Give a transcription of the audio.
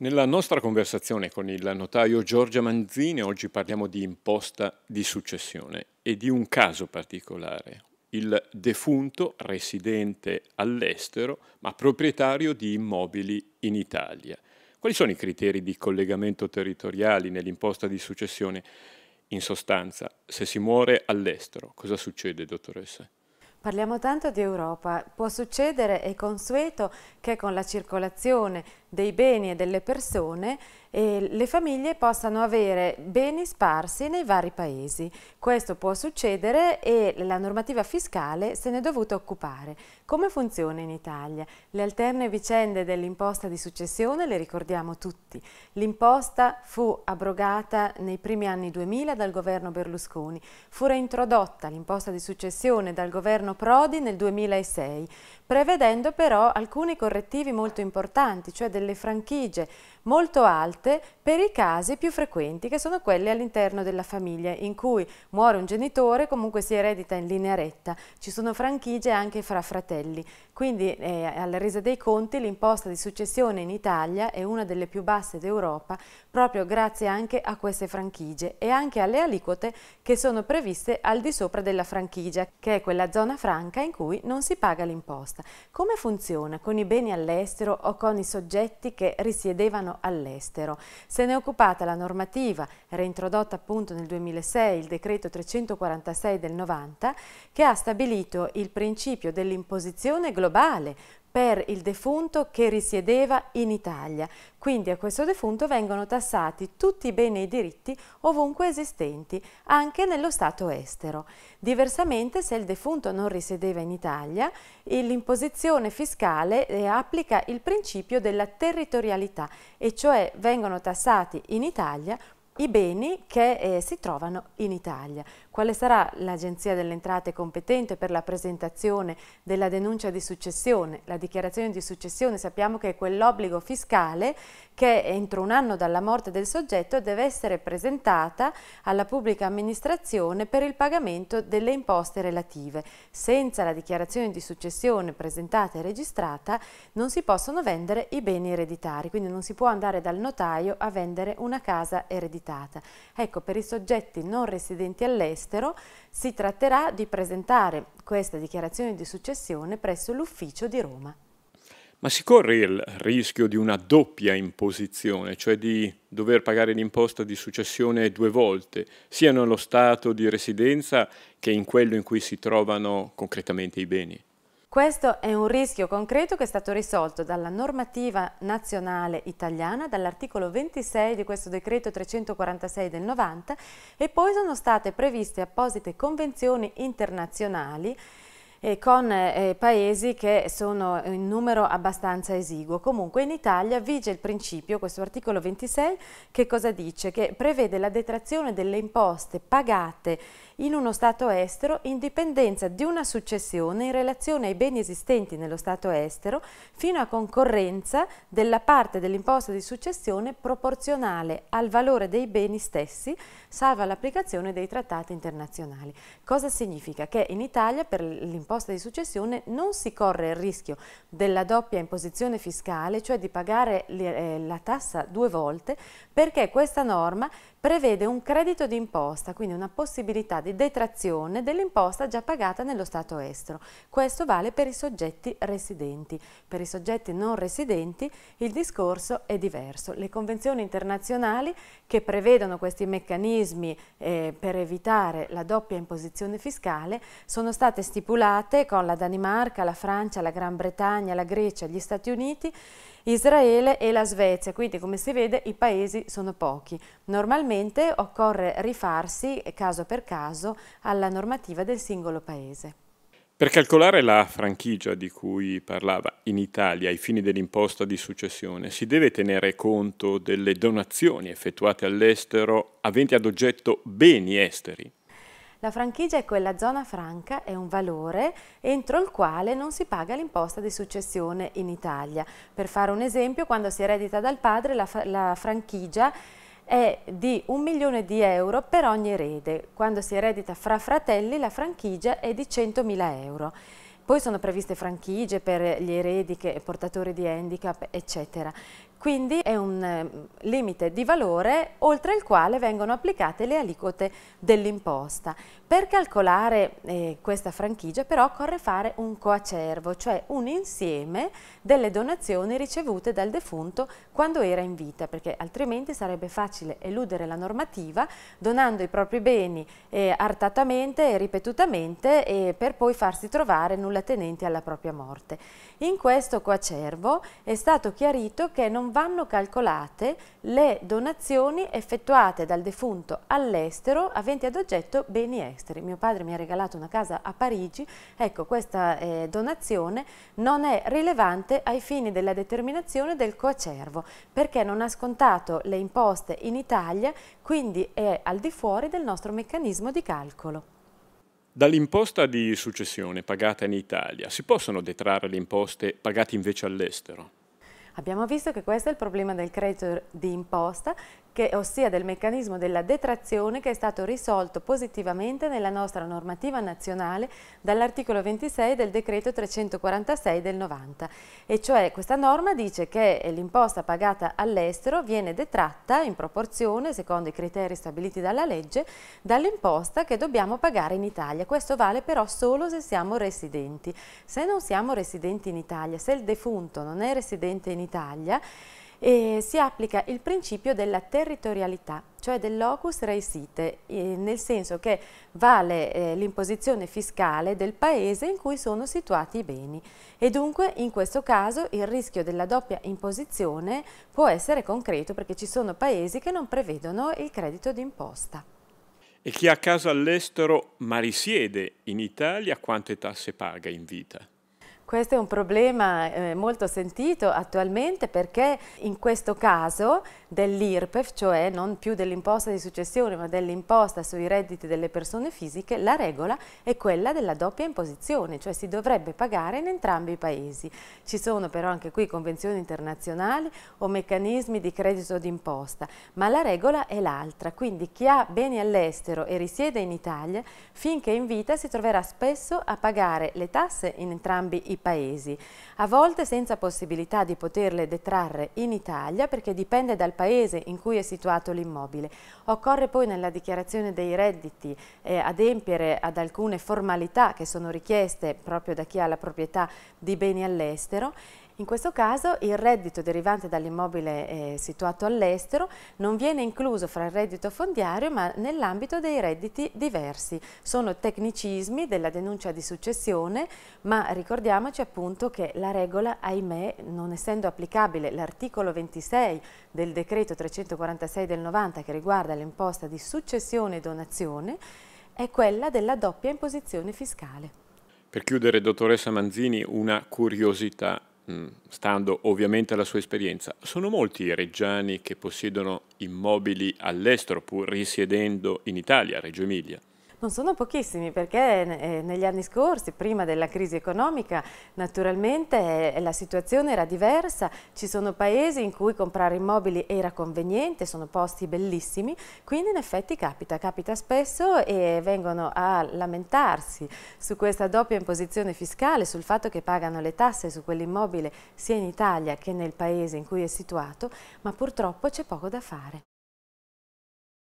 Nella nostra conversazione con il notaio Giorgia Manzini oggi parliamo di imposta di successione e di un caso particolare, il defunto residente all'estero ma proprietario di immobili in Italia. Quali sono i criteri di collegamento territoriali nell'imposta di successione? In sostanza, se si muore all'estero, cosa succede, dottoressa? Parliamo tanto di Europa, può succedere, è consueto, che con la circolazione dei beni e delle persone e le famiglie possano avere beni sparsi nei vari paesi. Questo può succedere e la normativa fiscale se ne è dovuta occupare. Come funziona in Italia? Le alterne vicende dell'imposta di successione le ricordiamo tutti. L'imposta fu abrogata nei primi anni 2000 dal governo Berlusconi, fu reintrodotta l'imposta di successione dal governo Prodi nel 2006, prevedendo però alcuni correttivi molto importanti, cioè del delle franchigie, molto alte per i casi più frequenti che sono quelli all'interno della famiglia in cui muore un genitore comunque si eredita in linea retta, ci sono franchigie anche fra fratelli, quindi eh, alla resa dei conti l'imposta di successione in Italia è una delle più basse d'Europa proprio grazie anche a queste franchigie e anche alle aliquote che sono previste al di sopra della franchigia che è quella zona franca in cui non si paga l'imposta. Come funziona con i beni all'estero o con i soggetti che risiedevano lavorano all'estero. Se ne è occupata la normativa, reintrodotta appunto nel 2006, il decreto 346 del 90, che ha stabilito il principio dell'imposizione globale per il defunto che risiedeva in Italia. Quindi a questo defunto vengono tassati tutti i beni e i diritti ovunque esistenti, anche nello Stato estero. Diversamente, se il defunto non risiedeva in Italia, l'imposizione fiscale eh, applica il principio della territorialità, e cioè vengono tassati in Italia i beni che eh, si trovano in Italia. Quale sarà l'Agenzia delle Entrate competente per la presentazione della denuncia di successione? La dichiarazione di successione sappiamo che è quell'obbligo fiscale che entro un anno dalla morte del soggetto deve essere presentata alla pubblica amministrazione per il pagamento delle imposte relative. Senza la dichiarazione di successione presentata e registrata non si possono vendere i beni ereditari, quindi non si può andare dal notaio a vendere una casa ereditata. Ecco, per i soggetti non residenti all'estero all'estero, si tratterà di presentare questa dichiarazione di successione presso l'ufficio di Roma. Ma si corre il rischio di una doppia imposizione, cioè di dover pagare l'imposta di successione due volte, sia nello stato di residenza che in quello in cui si trovano concretamente i beni? Questo è un rischio concreto che è stato risolto dalla normativa nazionale italiana, dall'articolo 26 di questo decreto 346 del 90 e poi sono state previste apposite convenzioni internazionali eh, con eh, paesi che sono in numero abbastanza esiguo. Comunque in Italia vige il principio, questo articolo 26, che cosa dice? Che prevede la detrazione delle imposte pagate in uno Stato estero in dipendenza di una successione in relazione ai beni esistenti nello Stato estero fino a concorrenza della parte dell'imposta di successione proporzionale al valore dei beni stessi, salva l'applicazione dei trattati internazionali. Cosa significa? Che in Italia per l'imposta imposta di successione non si corre il rischio della doppia imposizione fiscale, cioè di pagare eh, la tassa due volte, perché questa norma prevede un credito di imposta, quindi una possibilità di detrazione dell'imposta già pagata nello Stato estero. Questo vale per i soggetti residenti. Per i soggetti non residenti il discorso è diverso. Le convenzioni internazionali che prevedono questi meccanismi eh, per evitare la doppia imposizione fiscale sono state stipulate con la Danimarca, la Francia, la Gran Bretagna, la Grecia, gli Stati Uniti Israele e la Svezia, quindi come si vede i paesi sono pochi. Normalmente occorre rifarsi caso per caso alla normativa del singolo paese. Per calcolare la franchigia di cui parlava in Italia ai fini dell'imposta di successione si deve tenere conto delle donazioni effettuate all'estero aventi ad oggetto beni esteri la franchigia è quella zona franca, è un valore entro il quale non si paga l'imposta di successione in Italia. Per fare un esempio, quando si eredita dal padre la, la franchigia è di un milione di euro per ogni erede. Quando si eredita fra fratelli la franchigia è di 100.000 euro. Poi sono previste franchigie per gli eredi, portatori di handicap, eccetera quindi è un ehm, limite di valore oltre il quale vengono applicate le aliquote dell'imposta. Per calcolare eh, questa franchigia però occorre fare un coacervo, cioè un insieme delle donazioni ricevute dal defunto quando era in vita, perché altrimenti sarebbe facile eludere la normativa donando i propri beni eh, artatamente e ripetutamente eh, per poi farsi trovare nulla tenenti alla propria morte. In questo coacervo è stato chiarito che non vanno calcolate le donazioni effettuate dal defunto all'estero aventi ad oggetto beni esteri. Mio padre mi ha regalato una casa a Parigi, ecco questa eh, donazione non è rilevante ai fini della determinazione del coacervo perché non ha scontato le imposte in Italia, quindi è al di fuori del nostro meccanismo di calcolo. Dall'imposta di successione pagata in Italia si possono detrarre le imposte pagate invece all'estero? Abbiamo visto che questo è il problema del credito di imposta che, ossia del meccanismo della detrazione che è stato risolto positivamente nella nostra normativa nazionale dall'articolo 26 del decreto 346 del 90 e cioè questa norma dice che eh, l'imposta pagata all'estero viene detratta in proporzione secondo i criteri stabiliti dalla legge dall'imposta che dobbiamo pagare in Italia questo vale però solo se siamo residenti se non siamo residenti in Italia se il defunto non è residente in Italia e si applica il principio della territorialità, cioè del locus reisite, nel senso che vale eh, l'imposizione fiscale del paese in cui sono situati i beni e dunque in questo caso il rischio della doppia imposizione può essere concreto perché ci sono paesi che non prevedono il credito d'imposta. E chi ha casa all'estero ma risiede in Italia quante tasse paga in vita? Questo è un problema eh, molto sentito attualmente perché in questo caso dell'IRPEF, cioè non più dell'imposta di successione ma dell'imposta sui redditi delle persone fisiche, la regola è quella della doppia imposizione, cioè si dovrebbe pagare in entrambi i paesi. Ci sono però anche qui convenzioni internazionali o meccanismi di credito d'imposta, ma la regola è l'altra, quindi chi ha beni all'estero e risiede in Italia, finché in vita si troverà spesso a pagare le tasse in entrambi i paesi paesi, a volte senza possibilità di poterle detrarre in Italia perché dipende dal paese in cui è situato l'immobile. Occorre poi nella dichiarazione dei redditi eh, adempiere ad alcune formalità che sono richieste proprio da chi ha la proprietà di beni all'estero in questo caso il reddito derivante dall'immobile eh, situato all'estero non viene incluso fra il reddito fondiario ma nell'ambito dei redditi diversi. Sono tecnicismi della denuncia di successione ma ricordiamoci appunto che la regola, ahimè, non essendo applicabile l'articolo 26 del decreto 346 del 90 che riguarda l'imposta di successione e donazione, è quella della doppia imposizione fiscale. Per chiudere, dottoressa Manzini, una curiosità. Mm, stando ovviamente alla sua esperienza, sono molti i reggiani che possiedono immobili all'estero pur risiedendo in Italia, a Reggio Emilia? Non sono pochissimi perché eh, negli anni scorsi, prima della crisi economica, naturalmente eh, la situazione era diversa, ci sono paesi in cui comprare immobili era conveniente, sono posti bellissimi, quindi in effetti capita, capita spesso e vengono a lamentarsi su questa doppia imposizione fiscale, sul fatto che pagano le tasse su quell'immobile sia in Italia che nel paese in cui è situato, ma purtroppo c'è poco da fare.